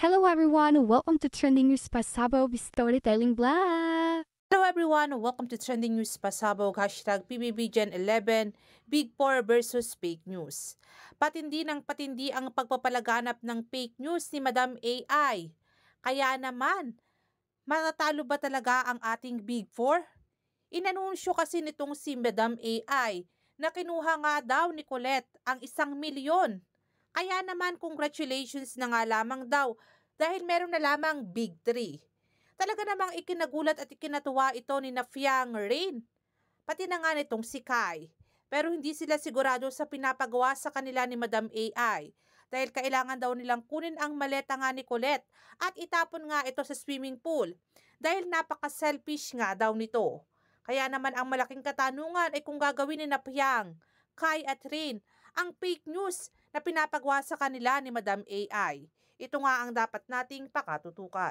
Hello everyone, welcome to Trending News Pasabog Storytelling Blog! Hello everyone, welcome to Trending News Pasabog, hashtag PBBGen11, Big 4 versus Fake News. Patindi ng patindi ang pagpapalaganap ng fake news ni Madam AI. Kaya naman, matatalo ba talaga ang ating Big 4? Inanunsyo kasi nitong si Madam AI na kinuha nga daw ni Colette ang isang milyon kaya naman congratulations na nga lamang daw dahil meron na lamang big three. Talaga namang ikinagulat at ikinatuwa ito ni Nafyang Rain, pati na nga nitong si Kai. Pero hindi sila sigurado sa pinapagawa sa kanila ni Madam AI dahil kailangan daw nilang kunin ang maleta nga ni Colette at itapon nga ito sa swimming pool dahil napaka-selfish nga daw nito. Kaya naman ang malaking katanungan ay kung gagawin ni Napiang, Kai at Rin ang fake news na pinapagawa sa kanila ni Madam AI. Ito nga ang dapat nating pakatutukan.